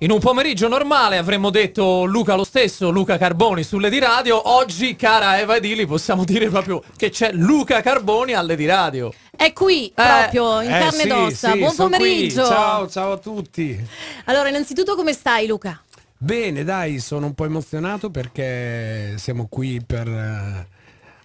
In un pomeriggio normale avremmo detto Luca lo stesso, Luca Carboni sulle di radio. Oggi, cara Eva Edili, possiamo dire proprio che c'è Luca Carboni alle di radio. È qui eh, proprio, in eh, carne sì, ed ossa. Sì, Buon pomeriggio. Qui. Ciao, ciao a tutti. Allora, innanzitutto come stai Luca? Bene, dai, sono un po' emozionato perché siamo qui per eh,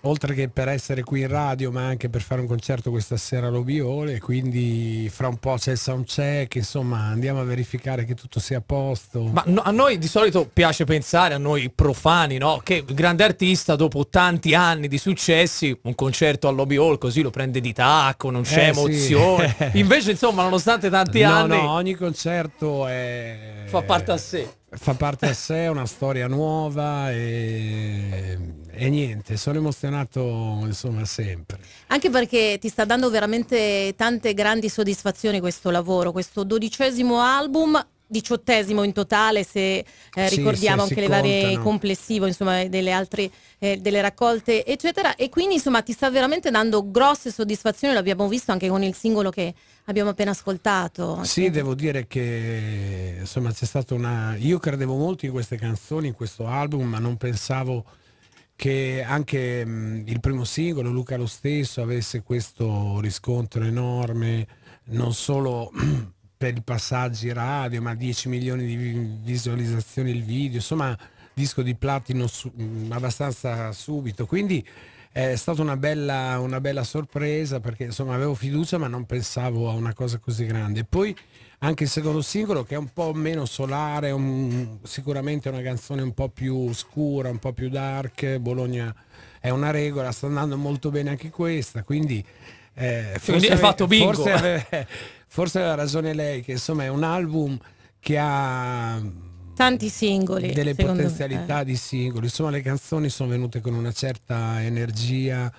oltre che per essere qui in radio, ma anche per fare un concerto questa sera all'Obiole, quindi fra un po' c'è il sound check, insomma andiamo a verificare che tutto sia a posto. Ma no, a noi di solito piace pensare, a noi profani, no? che il grande artista dopo tanti anni di successi, un concerto all'Obi così lo prende di tacco, non c'è eh, emozione. Sì. Invece insomma nonostante tanti no, anni... No, ogni concerto è... fa parte a sé fa parte a sé, è una storia nuova e, e, niente, sono emozionato insomma sempre. Anche perché ti sta dando veramente tante grandi soddisfazioni questo lavoro, questo dodicesimo album diciottesimo in totale se eh, sì, ricordiamo sì, anche le varie complessivo insomma delle altre eh, delle raccolte eccetera e quindi insomma ti sta veramente dando grosse soddisfazioni l'abbiamo visto anche con il singolo che abbiamo appena ascoltato sì che... devo dire che insomma c'è stata una io credevo molto in queste canzoni in questo album ma non pensavo che anche mh, mm, il primo singolo Luca lo stesso avesse questo riscontro enorme non solo per i passaggi radio, ma 10 milioni di visualizzazioni il video, insomma disco di platino su, abbastanza subito. Quindi eh, è stata una bella, una bella sorpresa perché insomma avevo fiducia ma non pensavo a una cosa così grande. Poi anche il secondo singolo che è un po' meno solare, un, sicuramente una canzone un po' più scura, un po' più dark, Bologna è una regola, sta andando molto bene anche questa, quindi... Eh, quindi hai fatto bingo! Forse, forse aveva ragione lei che insomma è un album che ha tanti singoli delle potenzialità me. Eh. di singoli insomma le canzoni sono venute con una certa energia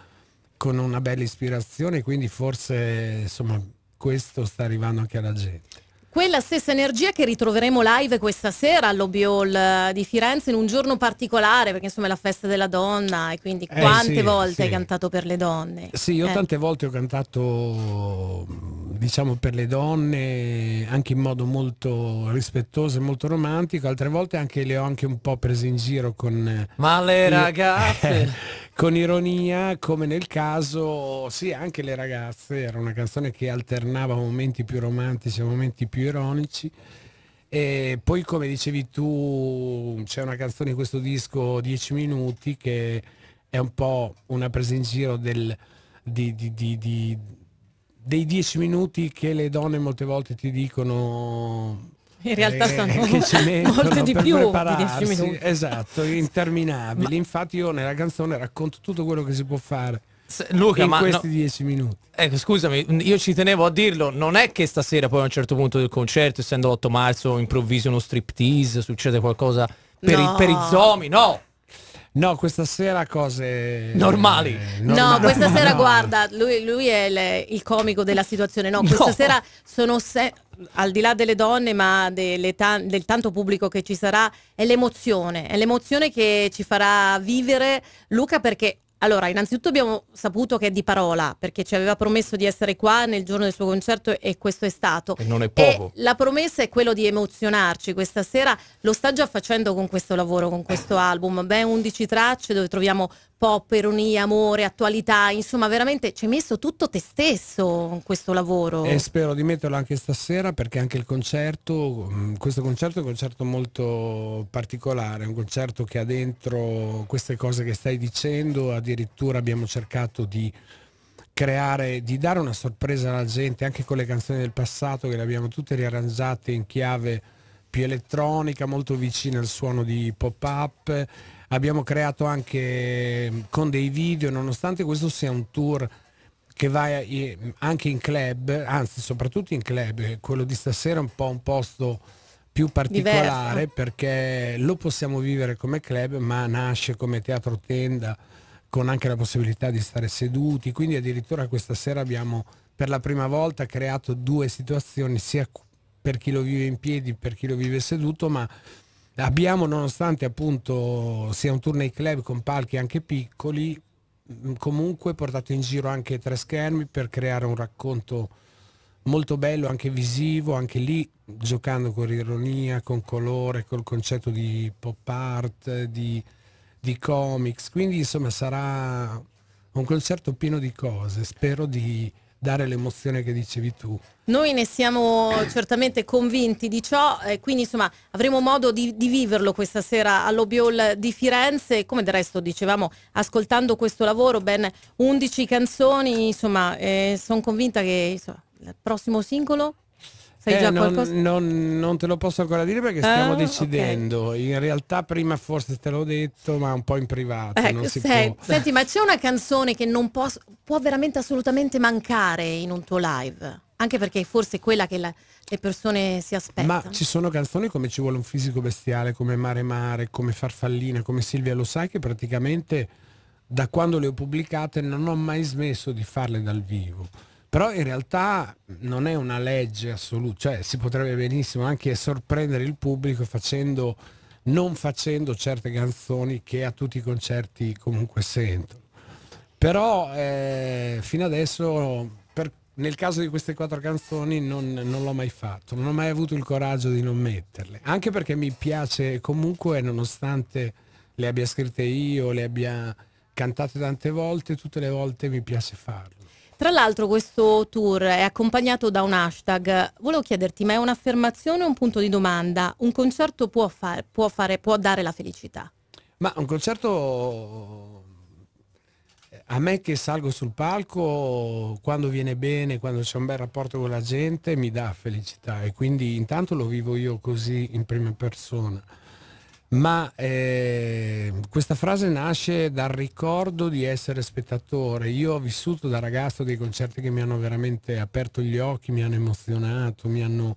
con una bella ispirazione quindi forse insomma questo sta arrivando anche alla gente quella stessa energia che ritroveremo live questa sera all'Obi Hall eh, di Firenze in un giorno particolare, perché insomma è la festa della donna e quindi eh, quante eh sì, volte sì. hai cantato per le donne? Sì, io eh. tante volte ho cantato diciamo per le donne anche in modo molto rispettoso e molto romantico altre volte anche le ho anche un po' prese in giro con ma le ragazze eh, con ironia come nel caso sì anche le ragazze era una canzone che alternava momenti più romantici a momenti più ironici e poi come dicevi tu c'è una canzone in questo disco 10 minuti che è un po' una presa in giro del di, di, di, dei dieci minuti che le donne molte volte ti dicono in realtà eh, sono che molto di più di 10 minuti. Esatto, interminabili. Ma... Infatti io nella canzone racconto tutto quello che si può fare. Luca, in ma questi no, dieci minuti. Ecco, scusami, io ci tenevo a dirlo, non è che stasera poi a un certo punto del concerto, essendo 8 marzo, improvviso uno striptease, succede qualcosa per, no. i, per i zombie, no! No, questa sera cose eh, normali. Eh, no, questa sera guarda, lui, lui è le, il comico della situazione. No, questa no. sera sono se- al di là delle donne, ma delle del tanto pubblico che ci sarà, è l'emozione, è l'emozione che ci farà vivere Luca perché allora, innanzitutto abbiamo saputo che è di parola, perché ci aveva promesso di essere qua nel giorno del suo concerto e questo è stato. E non è poco. E la promessa è quella di emozionarci questa sera, lo sta già facendo con questo lavoro, con questo eh. album. Ben 11 tracce dove troviamo pop, ironia, amore, attualità, insomma veramente ci hai messo tutto te stesso in questo lavoro. E spero di metterlo anche stasera perché anche il concerto, mm, questo concerto è un concerto molto particolare, è un concerto che ha dentro queste cose che stai dicendo, addirittura abbiamo cercato di creare, di dare una sorpresa alla gente anche con le canzoni del passato che le abbiamo tutte riarrangiate in chiave più elettronica, molto vicina al suono di pop-up abbiamo creato anche con dei video, nonostante questo sia un tour che va anche in club, anzi soprattutto in club, quello di stasera è un po' un posto più particolare Diverso. perché lo possiamo vivere come club ma nasce come teatro tenda con anche la possibilità di stare seduti, quindi addirittura questa sera abbiamo per la prima volta creato due situazioni sia per chi lo vive in piedi, per chi lo vive seduto, ma Abbiamo, nonostante appunto sia un tour nei club con palchi anche piccoli, comunque portato in giro anche tre schermi per creare un racconto molto bello, anche visivo, anche lì giocando con ironia, con colore, col concetto di pop art, di, di comics. Quindi insomma sarà un concerto pieno di cose. Spero di, dare l'emozione che dicevi tu. Noi ne siamo certamente convinti di ciò, eh, quindi insomma avremo modo di, di viverlo questa sera all'Obiol di Firenze, come del resto dicevamo ascoltando questo lavoro, ben 11 canzoni, insomma eh, sono convinta che insomma, il prossimo singolo Sai eh, già non, Non, non, te lo posso ancora dire perché stiamo ah, decidendo. Okay. In realtà prima forse te l'ho detto, ma un po' in privato. Ecco, se, senti, ma c'è una canzone che non posso, può veramente assolutamente mancare in un tuo live? Anche perché forse è quella che la, le persone si aspettano. Ma ci sono canzoni come Ci vuole un fisico bestiale, come Mare Mare, come Farfallina, come Silvia Lo sai che praticamente da quando le ho pubblicate non ho mai smesso di farle dal vivo però in realtà non è una legge assoluta, cioè si potrebbe benissimo anche sorprendere il pubblico facendo, non facendo certe canzoni che a tutti i concerti comunque sentono. Però eh, fino adesso, per, nel caso di queste quattro canzoni, non, non l'ho mai fatto, non ho mai avuto il coraggio di non metterle, anche perché mi piace comunque, nonostante le abbia scritte io, le abbia cantate tante volte, tutte le volte mi piace farlo. Tra l'altro questo tour è accompagnato da un hashtag. Volevo chiederti, ma è un'affermazione o un punto di domanda? Un concerto può, far, può, fare, può dare la felicità? Ma un concerto eh, a me che salgo sul palco, quando viene bene, quando c'è un bel rapporto con la gente, mi dà felicità e quindi intanto lo vivo io così in prima persona ma eh, questa frase nasce dal ricordo di essere spettatore. Io ho vissuto da ragazzo dei concerti che mi hanno veramente aperto gli occhi, mi hanno emozionato, mi hanno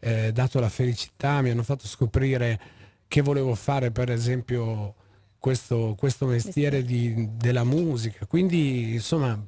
eh, dato la felicità, mi hanno fatto scoprire che volevo fare per esempio questo, questo mestiere di, della musica. Quindi insomma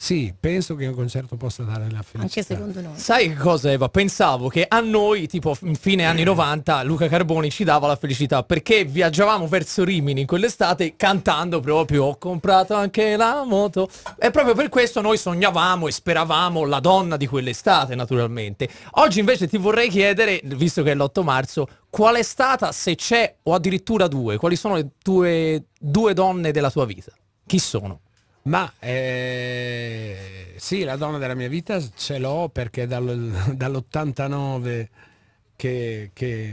sì, penso che un concerto possa dare la felicità. Anche secondo noi. Sai che cosa Eva? Pensavo che a noi, tipo fine anni 90, eh. Luca Carboni ci dava la felicità perché viaggiavamo verso Rimini in quell'estate cantando proprio ho comprato anche la moto. E proprio per questo noi sognavamo e speravamo la donna di quell'estate, naturalmente. Oggi invece ti vorrei chiedere, visto che è l'8 marzo, qual è stata, se c'è o addirittura due, quali sono le tue due donne della tua vita? Chi sono? Ma eh, sì, la donna della mia vita ce l'ho perché dal, dall'89 che, che,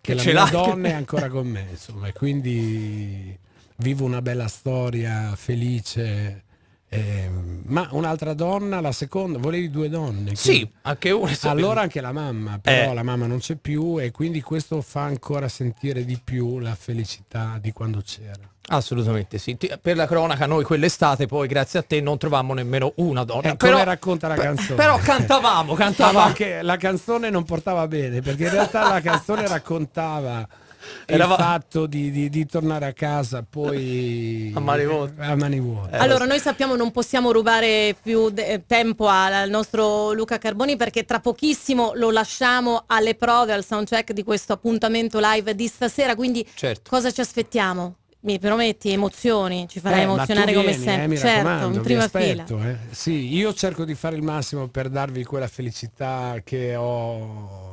che la mia donna è ancora con me, insomma, e quindi vivo una bella storia felice eh, ma un'altra donna, la seconda, volevi due donne? Sì, anche una. Allora anche la mamma, però eh. la mamma non c'è più e quindi questo fa ancora sentire di più la felicità di quando c'era. Assolutamente sì. per la cronaca noi quell'estate poi grazie a te non trovammo nemmeno una donna. Eh, però, come racconta la canzone. Però cantavamo, cantavamo. No, che la canzone non portava bene perché in realtà la canzone raccontava Erava... il fatto di, di, di, tornare a casa poi a mani vuote. A mani vuote. Eh, allora, noi sappiamo non possiamo rubare più eh, tempo al nostro Luca Carboni perché tra pochissimo lo lasciamo alle prove, al soundcheck di questo appuntamento live di stasera, quindi certo. cosa ci aspettiamo? mi prometti emozioni, ci farai eh, emozionare vieni, come eh, sempre. Eh, certo, in prima aspetto, fila. Eh. Sì, io cerco di fare il massimo per darvi quella felicità che ho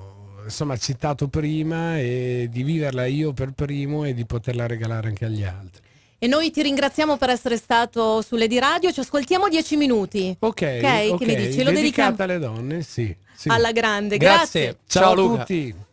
insomma citato prima e di viverla io per primo e di poterla regalare anche agli altri. E noi ti ringraziamo per essere stato sulle di radio, ci ascoltiamo dieci minuti. Ok, okay, okay. che mi dici? Lo dedicata dedichiamo... alle donne, sì, sì. Alla grande, grazie. grazie. Ciao, Ciao a tutti.